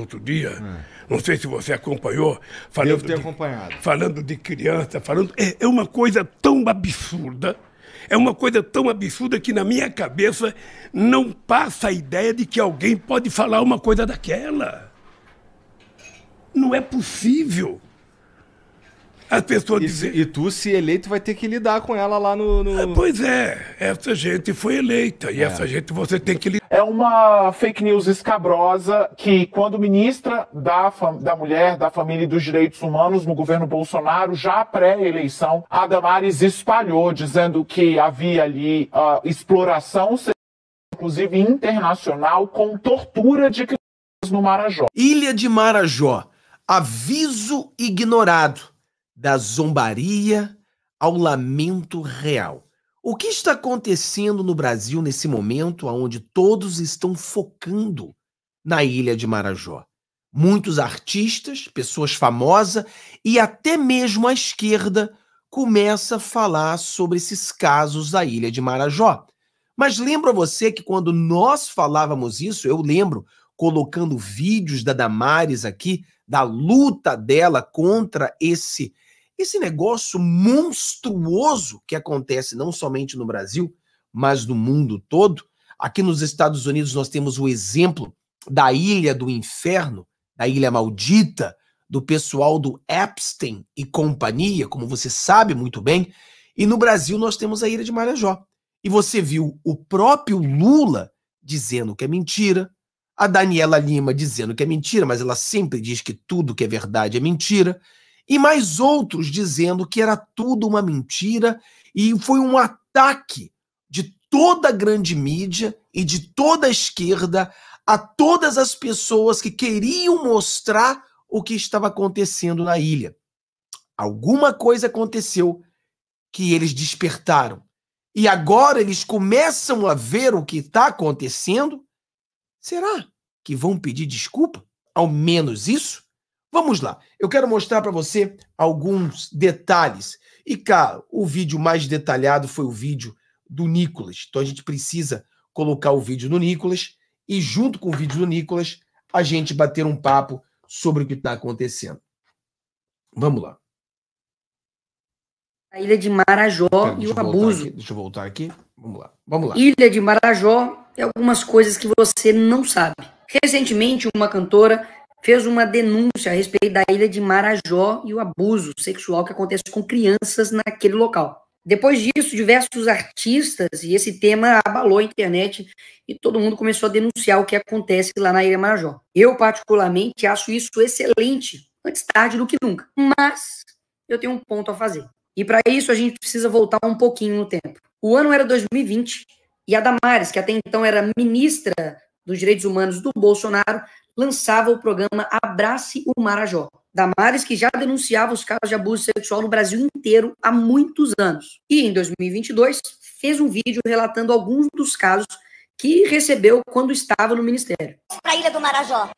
outro dia. É. Não sei se você acompanhou. Falando Devo ter de, acompanhado. Falando de criança, falando. É, é uma coisa tão absurda. É uma coisa tão absurda que na minha cabeça não passa a ideia de que alguém pode falar uma coisa daquela. Não é possível as pessoas e, dizem. E tu, se eleito, vai ter que lidar com ela lá no. no... Ah, pois é, essa gente foi eleita e é. essa gente você tem que lidar. É uma fake news escabrosa que, quando ministra da, da Mulher, da Família e dos Direitos Humanos no governo Bolsonaro, já pré-eleição, a Damares espalhou, dizendo que havia ali uh, exploração, inclusive internacional, com tortura de crianças no Marajó. Ilha de Marajó. Aviso ignorado da zombaria ao lamento real. O que está acontecendo no Brasil nesse momento onde todos estão focando na ilha de Marajó? Muitos artistas, pessoas famosas e até mesmo a esquerda começa a falar sobre esses casos da ilha de Marajó. Mas lembro a você que quando nós falávamos isso, eu lembro colocando vídeos da Damares aqui, da luta dela contra esse esse negócio monstruoso que acontece não somente no Brasil, mas no mundo todo. Aqui nos Estados Unidos nós temos o exemplo da ilha do inferno, da ilha maldita, do pessoal do Epstein e companhia, como você sabe muito bem. E no Brasil nós temos a ilha de Marajó. E você viu o próprio Lula dizendo que é mentira, a Daniela Lima dizendo que é mentira, mas ela sempre diz que tudo que é verdade é mentira e mais outros dizendo que era tudo uma mentira e foi um ataque de toda a grande mídia e de toda a esquerda a todas as pessoas que queriam mostrar o que estava acontecendo na ilha. Alguma coisa aconteceu que eles despertaram. E agora eles começam a ver o que está acontecendo. Será que vão pedir desculpa? Ao menos isso? Vamos lá, eu quero mostrar para você alguns detalhes. E cara, o vídeo mais detalhado foi o vídeo do Nicolas. Então a gente precisa colocar o vídeo do Nicolas e junto com o vídeo do Nicolas a gente bater um papo sobre o que está acontecendo. Vamos lá. A ilha de Marajó Pera, e o abuso. Aqui, deixa eu voltar aqui. Vamos lá. Vamos lá. Ilha de Marajó e é algumas coisas que você não sabe. Recentemente, uma cantora fez uma denúncia a respeito da ilha de Marajó e o abuso sexual que acontece com crianças naquele local. Depois disso, diversos artistas e esse tema abalou a internet e todo mundo começou a denunciar o que acontece lá na Ilha Marajó. Eu, particularmente, acho isso excelente, antes tarde do que nunca. Mas eu tenho um ponto a fazer. E para isso a gente precisa voltar um pouquinho no tempo. O ano era 2020 e a Damares, que até então era ministra dos Direitos Humanos do Bolsonaro, lançava o programa Abrace o Marajó. Damares, que já denunciava os casos de abuso sexual no Brasil inteiro há muitos anos. E em 2022, fez um vídeo relatando alguns dos casos que recebeu quando estava no Ministério. Para a Ilha do Marajó.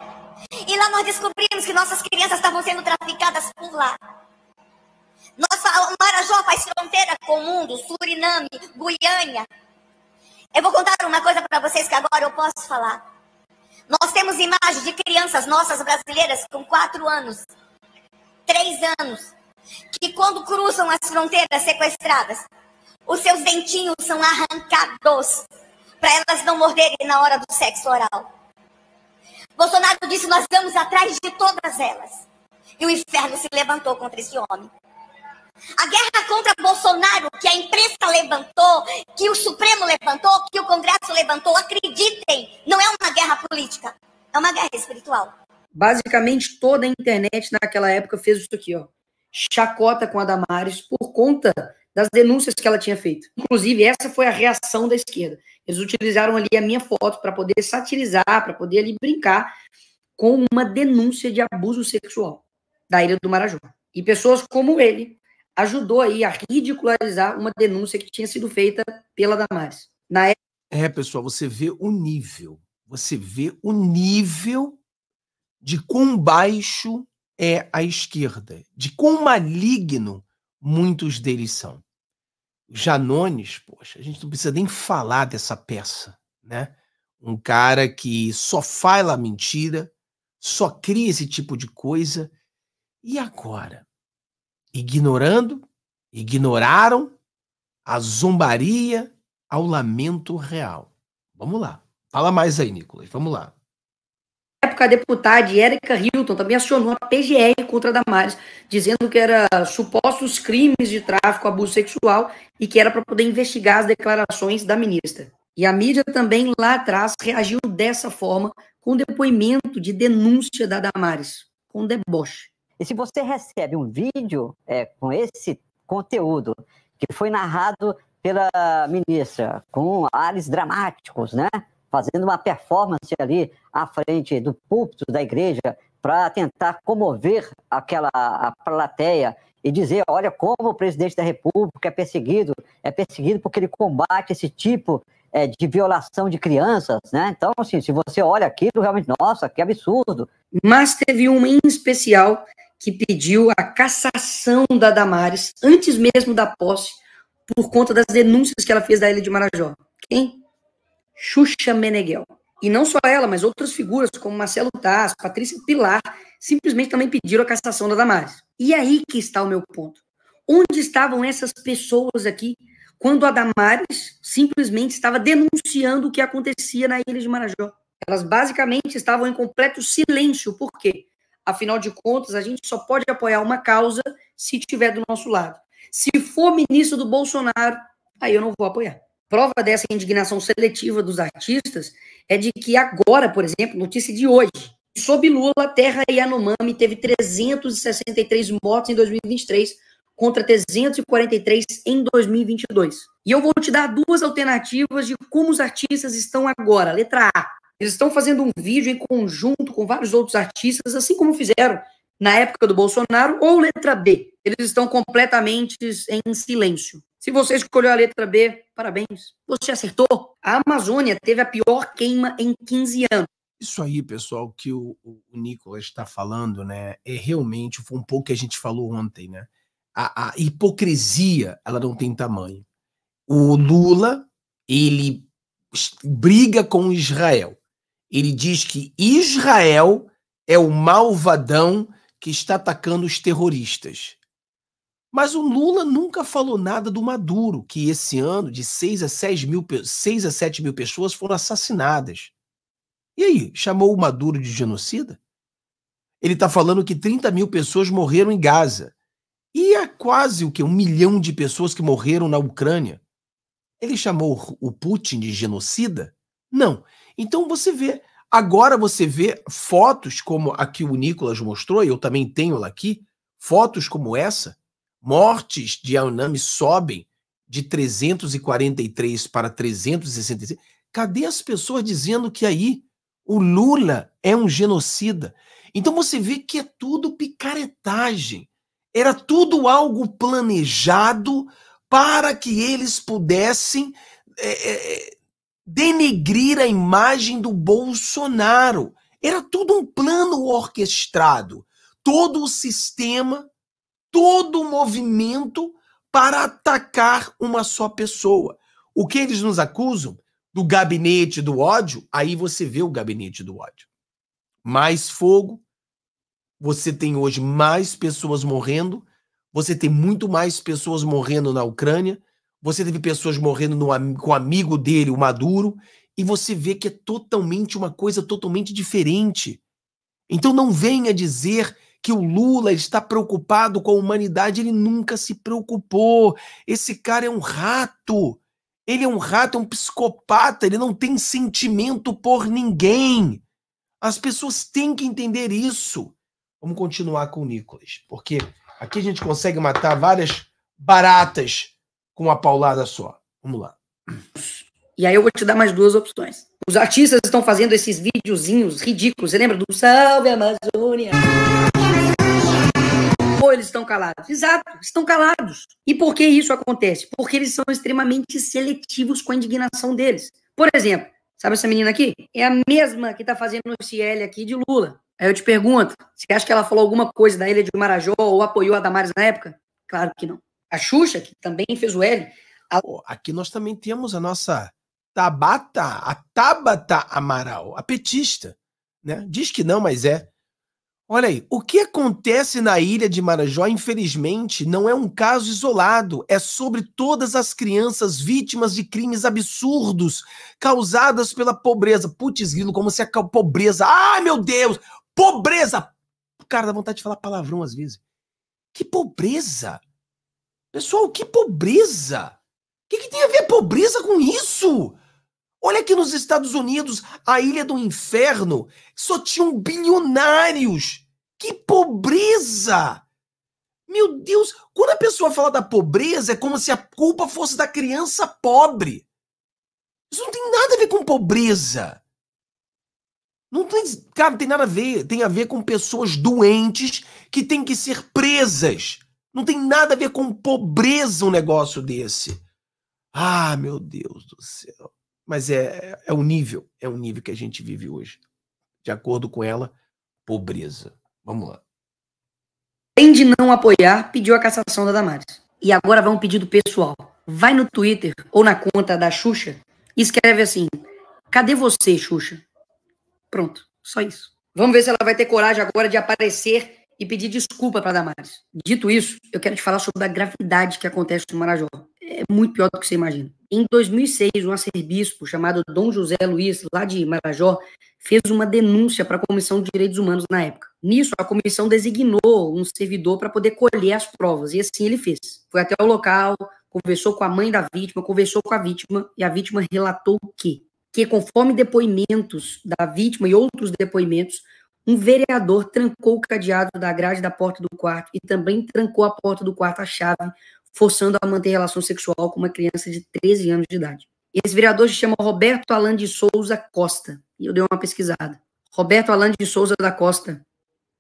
E lá nós descobrimos que nossas crianças estavam sendo traficadas por lá. Nossa, o Marajó faz fronteira com o mundo, Suriname, Guiana, eu vou contar uma coisa para vocês que agora eu posso falar. Nós temos imagens de crianças nossas brasileiras com quatro anos, três anos, que quando cruzam as fronteiras sequestradas, os seus dentinhos são arrancados para elas não morderem na hora do sexo oral. Bolsonaro disse: Nós vamos atrás de todas elas. E o inferno se levantou contra esse homem. A guerra contra Bolsonaro, que a imprensa levantou que o Supremo levantou, que o Congresso levantou. Acreditem, não é uma guerra política, é uma guerra espiritual. Basicamente, toda a internet naquela época fez isso aqui, ó. Chacota com a Damares por conta das denúncias que ela tinha feito. Inclusive, essa foi a reação da esquerda. Eles utilizaram ali a minha foto para poder satirizar, para poder ali brincar com uma denúncia de abuso sexual da Ilha do Marajó. E pessoas como ele, ajudou aí a ridicularizar uma denúncia que tinha sido feita pela Damares. Na época... É, pessoal, você vê o nível, você vê o nível de quão baixo é a esquerda, de quão maligno muitos deles são. Janones, poxa, a gente não precisa nem falar dessa peça, né? Um cara que só fala mentira, só cria esse tipo de coisa. E agora? ignorando, ignoraram a zombaria ao lamento real. Vamos lá. Fala mais aí, Nicolas. Vamos lá. Na época, a deputada Érica Hilton também acionou a PGR contra a Damares, dizendo que era supostos crimes de tráfico, abuso sexual e que era para poder investigar as declarações da ministra. E a mídia também lá atrás reagiu dessa forma, com depoimento de denúncia da Damares, com deboche. E se você recebe um vídeo é, com esse conteúdo que foi narrado pela ministra, com ares dramáticos, né? Fazendo uma performance ali à frente do púlpito da igreja para tentar comover aquela a plateia e dizer, olha como o presidente da República é perseguido, é perseguido porque ele combate esse tipo é, de violação de crianças, né? Então, assim, se você olha aquilo, realmente, nossa, que absurdo. Mas teve uma em especial que pediu a cassação da Damares antes mesmo da posse por conta das denúncias que ela fez da Ilha de Marajó. Quem? Xuxa Meneghel. E não só ela, mas outras figuras como Marcelo Taz, Patrícia Pilar, simplesmente também pediram a cassação da Damares. E aí que está o meu ponto. Onde estavam essas pessoas aqui quando a Damares simplesmente estava denunciando o que acontecia na Ilha de Marajó? Elas basicamente estavam em completo silêncio. Por quê? Afinal de contas, a gente só pode apoiar uma causa se tiver do nosso lado. Se for ministro do Bolsonaro, aí eu não vou apoiar. Prova dessa indignação seletiva dos artistas é de que agora, por exemplo, notícia de hoje, sob Lula, Terra e Yanomami teve 363 mortes em 2023 contra 343 em 2022. E eu vou te dar duas alternativas de como os artistas estão agora. Letra A, eles estão fazendo um vídeo em conjunto com vários outros artistas, assim como fizeram na época do Bolsonaro, ou letra B. Eles estão completamente em silêncio. Se você escolheu a letra B, parabéns, você acertou. A Amazônia teve a pior queima em 15 anos. Isso aí, pessoal, que o, o Nicolas está falando, né? É realmente foi um pouco que a gente falou ontem, né? A, a hipocrisia, ela não tem tamanho. O Lula, ele briga com Israel. Ele diz que Israel é o malvadão que está atacando os terroristas. Mas o Lula nunca falou nada do Maduro, que esse ano de 6 a, 6 mil, 6 a 7 mil pessoas foram assassinadas. E aí, chamou o Maduro de genocida? Ele está falando que 30 mil pessoas morreram em Gaza. E há quase o que? Um milhão de pessoas que morreram na Ucrânia. Ele chamou o Putin de genocida? Não. Então você vê. Agora você vê fotos como a que o Nicolas mostrou, e eu também tenho lá aqui, fotos como essa, mortes de Aonami sobem de 343 para 366. Cadê as pessoas dizendo que aí o Lula é um genocida? Então você vê que é tudo picaretagem. Era tudo algo planejado para que eles pudessem é, é, denegrir a imagem do Bolsonaro. Era tudo um plano orquestrado, todo o sistema, todo o movimento para atacar uma só pessoa. O que eles nos acusam do gabinete do ódio, aí você vê o gabinete do ódio. Mais fogo, você tem hoje mais pessoas morrendo, você tem muito mais pessoas morrendo na Ucrânia, você teve pessoas morrendo no, com o amigo dele, o Maduro, e você vê que é totalmente uma coisa totalmente diferente. Então não venha dizer que o Lula está preocupado com a humanidade, ele nunca se preocupou. Esse cara é um rato. Ele é um rato, é um psicopata, ele não tem sentimento por ninguém. As pessoas têm que entender isso. Vamos continuar com o Nicolas, porque aqui a gente consegue matar várias baratas com uma paulada só. Vamos lá. E aí eu vou te dar mais duas opções. Os artistas estão fazendo esses videozinhos ridículos. Você lembra do Salve Amazônia? Ou eles estão calados? Exato, estão calados. E por que isso acontece? Porque eles são extremamente seletivos com a indignação deles. Por exemplo, sabe essa menina aqui? É a mesma que está fazendo o Cielo aqui de Lula. Aí eu te pergunto, você acha que ela falou alguma coisa da Ilha de Marajó ou apoiou a Damares na época? Claro que não a Xuxa, que também fez o L. A... aqui nós também temos a nossa Tabata, a Tabata Amaral, a petista. Né? Diz que não, mas é. Olha aí, o que acontece na ilha de Marajó, infelizmente, não é um caso isolado, é sobre todas as crianças vítimas de crimes absurdos causadas pela pobreza. Putz, grilo, como se a pobreza. Ai, meu Deus! Pobreza! O Cara, dá vontade de falar palavrão às vezes. Que pobreza! Pessoal, que pobreza! O que, que tem a ver pobreza com isso? Olha aqui nos Estados Unidos, a Ilha do Inferno, só tinham bilionários. Que pobreza! Meu Deus, quando a pessoa fala da pobreza, é como se a culpa fosse da criança pobre. Isso não tem nada a ver com pobreza. Não tem, cara, não tem nada a ver. Tem a ver com pessoas doentes que têm que ser presas não tem nada a ver com pobreza um negócio desse. Ah, meu Deus do céu. Mas é, é o nível, é o nível que a gente vive hoje. De acordo com ela, pobreza. Vamos lá. Além de não apoiar, pediu a cassação da Damares. E agora vai um pedido pessoal. Vai no Twitter ou na conta da Xuxa e escreve assim: Cadê você, Xuxa? Pronto, só isso. Vamos ver se ela vai ter coragem agora de aparecer e pedir desculpa para Damares. Dito isso, eu quero te falar sobre a gravidade que acontece no Marajó. É muito pior do que você imagina. Em 2006, um arcebispo chamado Dom José Luiz, lá de Marajó, fez uma denúncia para a Comissão de Direitos Humanos na época. Nisso, a comissão designou um servidor para poder colher as provas, e assim ele fez. Foi até o local, conversou com a mãe da vítima, conversou com a vítima, e a vítima relatou que, que conforme depoimentos da vítima e outros depoimentos, um vereador trancou o cadeado da grade da porta do quarto e também trancou a porta do quarto à chave, forçando a manter relação sexual com uma criança de 13 anos de idade. Esse vereador se chama Roberto Alan de Souza Costa. E eu dei uma pesquisada. Roberto Alan de Souza da Costa,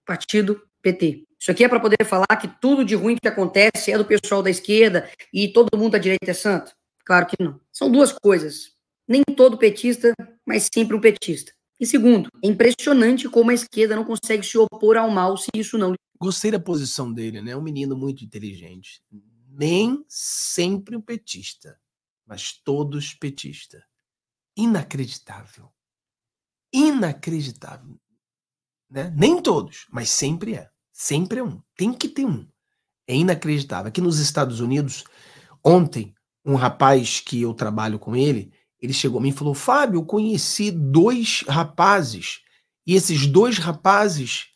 partido PT. Isso aqui é para poder falar que tudo de ruim que acontece é do pessoal da esquerda e todo mundo da direita é santo? Claro que não. São duas coisas. Nem todo petista, mas sempre um petista. E segundo, é impressionante como a esquerda não consegue se opor ao mal se isso não. Gostei da posição dele, né? É um menino muito inteligente. Nem sempre um petista, mas todos petista. Inacreditável. Inacreditável. Né? Nem todos, mas sempre é. Sempre é um. Tem que ter um. É inacreditável. Aqui nos Estados Unidos, ontem, um rapaz que eu trabalho com ele, ele chegou a mim e falou: Fábio, eu conheci dois rapazes, e esses dois rapazes,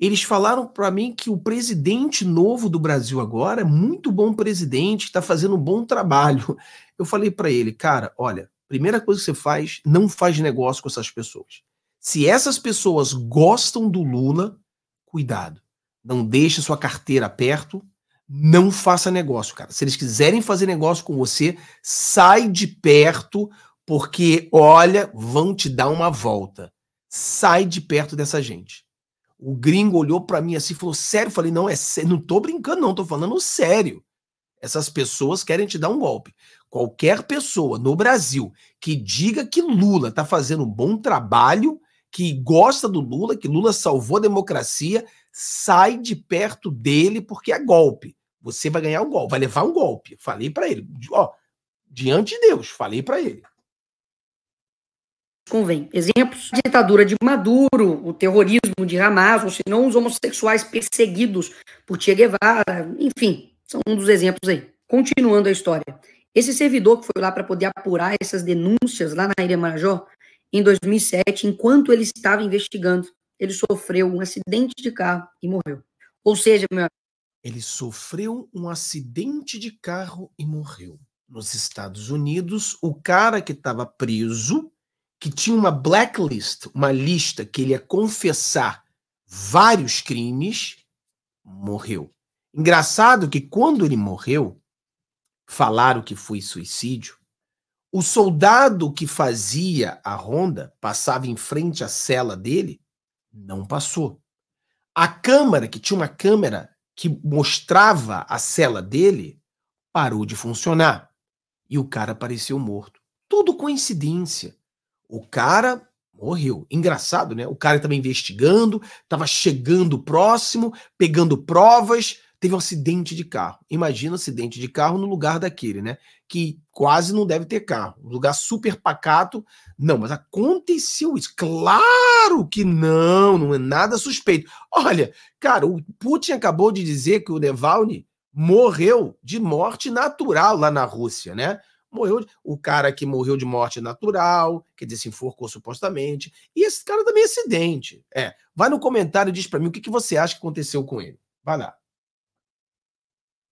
eles falaram para mim que o presidente novo do Brasil agora é muito bom presidente, está fazendo um bom trabalho. Eu falei para ele, cara, olha, primeira coisa que você faz, não faz negócio com essas pessoas. Se essas pessoas gostam do Lula, cuidado. Não deixe sua carteira perto, não faça negócio, cara. Se eles quiserem fazer negócio com você, sai de perto, porque olha, vão te dar uma volta. Sai de perto dessa gente. O gringo olhou para mim assim, falou: "Sério?" Eu falei: "Não, é sério, não tô brincando não, tô falando sério. Essas pessoas querem te dar um golpe. Qualquer pessoa no Brasil que diga que Lula tá fazendo um bom trabalho, que gosta do Lula, que Lula salvou a democracia, sai de perto dele porque é golpe. Você vai ganhar um golpe, vai levar um golpe. Falei para ele, ó, diante de Deus, falei para ele. Convém. Exemplos: a ditadura de Maduro, o terrorismo de Hamas, ou se não, os homossexuais perseguidos por Che Guevara, enfim, são um dos exemplos aí. Continuando a história. Esse servidor que foi lá para poder apurar essas denúncias lá na Ilha Marajó, em 2007, enquanto ele estava investigando ele sofreu um acidente de carro e morreu. Ou seja, meu ele sofreu um acidente de carro e morreu. Nos Estados Unidos, o cara que estava preso, que tinha uma blacklist, uma lista que ele ia confessar vários crimes, morreu. Engraçado que quando ele morreu, falaram que foi suicídio. O soldado que fazia a ronda, passava em frente à cela dele, não passou. A câmera, que tinha uma câmera que mostrava a cela dele, parou de funcionar. E o cara apareceu morto. Tudo coincidência. O cara morreu. Engraçado, né? O cara estava investigando, estava chegando próximo, pegando provas, teve um acidente de carro. Imagina um acidente de carro no lugar daquele, né? Que quase não deve ter carro. Um lugar super pacato. Não, mas aconteceu isso. Claro que não, não é nada suspeito. Olha, cara, o Putin acabou de dizer que o Navalny morreu de morte natural lá na Rússia, né? Morreu de... o cara que morreu de morte natural, quer dizer, se enforcou supostamente. E esse cara também é acidente. É, vai no comentário e diz para mim o que, que você acha que aconteceu com ele. Vai lá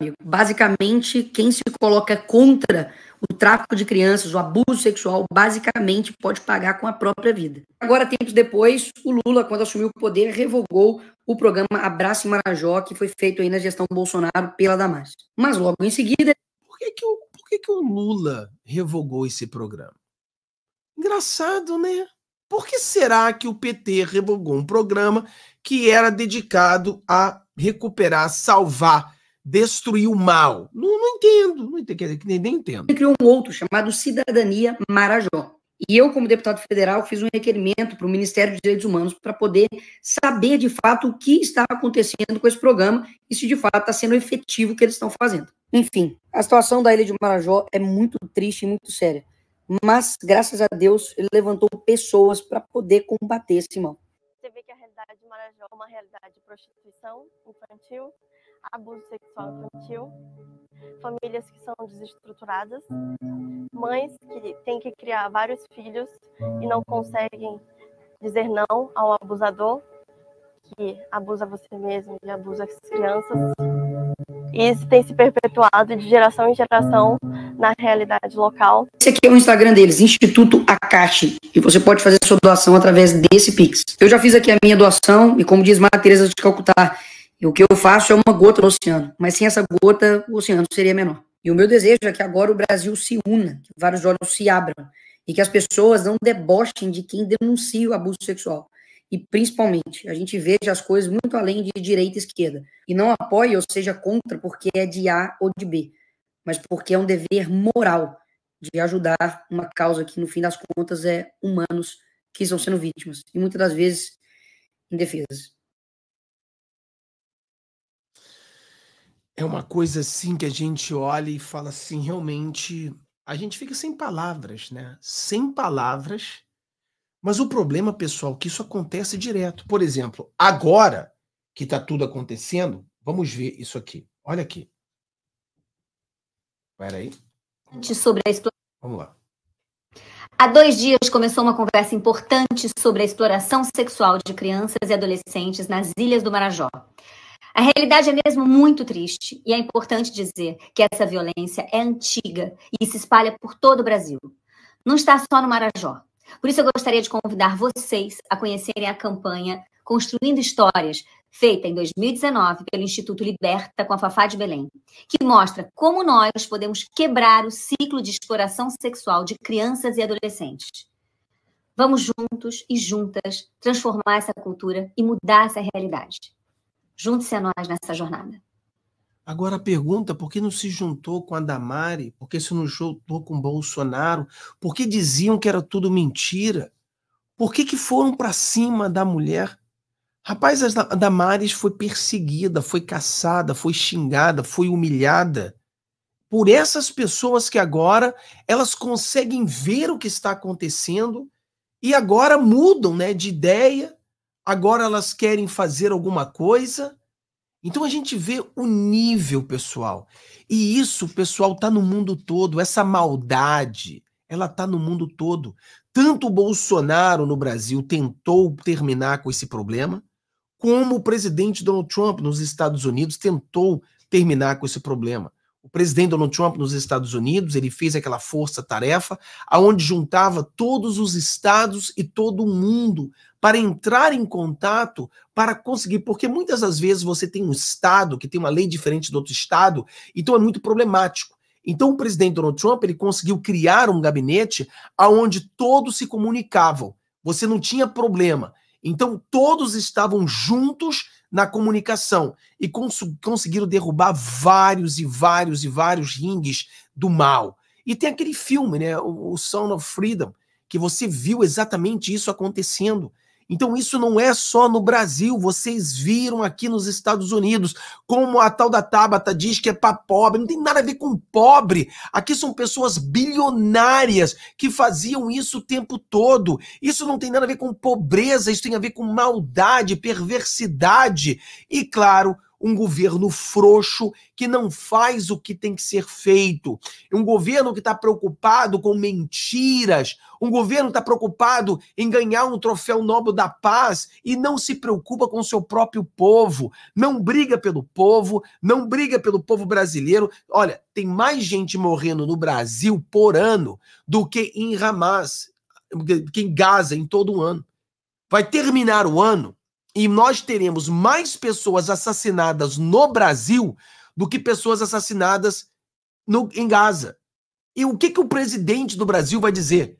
amigo. Basicamente, quem se coloca contra o tráfico de crianças, o abuso sexual, basicamente pode pagar com a própria vida. Agora, tempos depois, o Lula, quando assumiu o poder, revogou o programa Abraço Marajó, que foi feito aí na gestão Bolsonaro pela Damas. Mas logo em seguida. Por que, que, o, por que, que o Lula revogou esse programa? Engraçado, né? Por que será que o PT revogou um programa que era dedicado a recuperar, salvar destruir o mal. Não, não entendo, não entendo, quer dizer, nem, nem entendo. Ele criou um outro chamado Cidadania Marajó. E eu, como deputado federal, fiz um requerimento para o Ministério dos Direitos Humanos para poder saber de fato o que está acontecendo com esse programa e se de fato está sendo efetivo o que eles estão fazendo. Enfim, a situação da Ilha de Marajó é muito triste e muito séria. Mas, graças a Deus, ele levantou pessoas para poder combater esse mal. Você vê que a realidade de Marajó é uma realidade de prostituição infantil, abuso sexual infantil, famílias que são desestruturadas, mães que têm que criar vários filhos e não conseguem dizer não ao abusador, que abusa você mesmo, ele abusa as crianças. E isso tem se perpetuado de geração em geração na realidade local. Esse aqui é o Instagram deles, Instituto Akashi. E você pode fazer sua doação através desse Pix. Eu já fiz aqui a minha doação, e como diz Maria Tereza de Calcutá, e o que eu faço é uma gota no oceano, mas sem essa gota, o oceano seria menor. E o meu desejo é que agora o Brasil se una, que vários olhos se abram e que as pessoas não debochem de quem denuncia o abuso sexual. E, principalmente, a gente veja as coisas muito além de direita e esquerda. E não apoie ou seja contra porque é de A ou de B, mas porque é um dever moral de ajudar uma causa que, no fim das contas, é humanos que estão sendo vítimas, e muitas das vezes indefesas. é uma coisa assim que a gente olha e fala assim, realmente, a gente fica sem palavras, né? Sem palavras. Mas o problema, pessoal, é que isso acontece direto. Por exemplo, agora que está tudo acontecendo, vamos ver isso aqui. Olha aqui. Espera aí. Sobre a exploração. Vamos lá. Há dois dias começou uma conversa importante sobre a exploração sexual de crianças e adolescentes nas Ilhas do Marajó. A realidade é mesmo muito triste e é importante dizer que essa violência é antiga e se espalha por todo o Brasil. Não está só no Marajó. Por isso eu gostaria de convidar vocês a conhecerem a campanha Construindo Histórias, feita em 2019 pelo Instituto Liberta com a Fafá de Belém, que mostra como nós podemos quebrar o ciclo de exploração sexual de crianças e adolescentes. Vamos juntos e juntas transformar essa cultura e mudar essa realidade. Junte-se a nós nessa jornada. Agora a pergunta, por que não se juntou com a Damari? Por que se não juntou com Bolsonaro? Por que diziam que era tudo mentira? Por que, que foram para cima da mulher? Rapaz, a Damares foi perseguida, foi caçada, foi xingada, foi humilhada. Por essas pessoas que agora elas conseguem ver o que está acontecendo e agora mudam né, de ideia agora elas querem fazer alguma coisa. Então a gente vê o nível, pessoal. E isso, pessoal, tá no mundo todo. Essa maldade, ela tá no mundo todo. Tanto o Bolsonaro no Brasil tentou terminar com esse problema, como o presidente Donald Trump nos Estados Unidos tentou terminar com esse problema o presidente Donald Trump nos Estados Unidos, ele fez aquela força-tarefa, aonde juntava todos os estados e todo o mundo para entrar em contato, para conseguir, porque muitas das vezes você tem um estado que tem uma lei diferente do outro estado, então é muito problemático. Então o presidente Donald Trump, ele conseguiu criar um gabinete aonde todos se comunicavam. Você não tinha problema. Então, todos estavam juntos na comunicação e cons conseguiram derrubar vários e vários e vários ringues do mal. E tem aquele filme, né, o, o Sound of Freedom, que você viu exatamente isso acontecendo. Então, isso não é só no Brasil, vocês viram aqui nos Estados Unidos, como a tal da Tabata diz que é para pobre, não tem nada a ver com pobre. Aqui são pessoas bilionárias que faziam isso o tempo todo. Isso não tem nada a ver com pobreza, isso tem a ver com maldade, perversidade e, claro, um governo frouxo que não faz o que tem que ser feito, um governo que está preocupado com mentiras, um governo que está preocupado em ganhar um troféu Nobel da Paz e não se preocupa com o seu próprio povo, não briga pelo povo, não briga pelo povo brasileiro. Olha, tem mais gente morrendo no Brasil por ano do que em Hamas, que em Gaza, em todo um ano. Vai terminar o ano e nós teremos mais pessoas assassinadas no Brasil do que pessoas assassinadas no, em Gaza. E o que, que o presidente do Brasil vai dizer?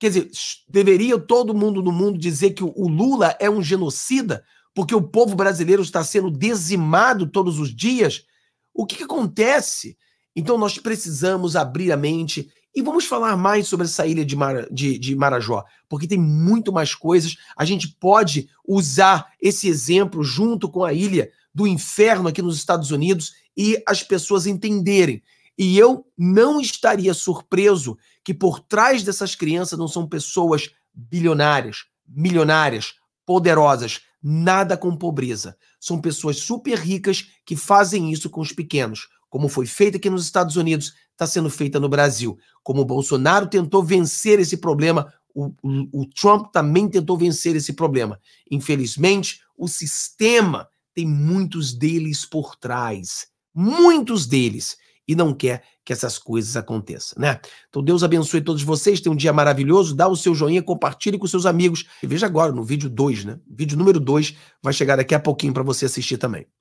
Quer dizer, deveria todo mundo no mundo dizer que o Lula é um genocida, porque o povo brasileiro está sendo dizimado todos os dias? O que, que acontece? Então nós precisamos abrir a mente e vamos falar mais sobre essa ilha de, Mara de, de, Marajó, porque tem muito mais coisas. A gente pode usar esse exemplo junto com a ilha do inferno aqui nos Estados Unidos e as pessoas entenderem. E eu não estaria surpreso que por trás dessas crianças não são pessoas bilionárias, milionárias, poderosas, nada com pobreza. São pessoas super ricas que fazem isso com os pequenos, como foi feito aqui nos Estados Unidos está sendo feita no Brasil. Como o Bolsonaro tentou vencer esse problema, o, o, Trump também tentou vencer esse problema. Infelizmente, o sistema tem muitos deles por trás. Muitos deles e não quer que essas coisas aconteçam, né? Então Deus abençoe todos vocês, tenha um dia maravilhoso, dá o seu joinha, compartilhe com seus amigos e veja agora no vídeo 2, né? Vídeo número 2 vai chegar daqui a pouquinho para você assistir também.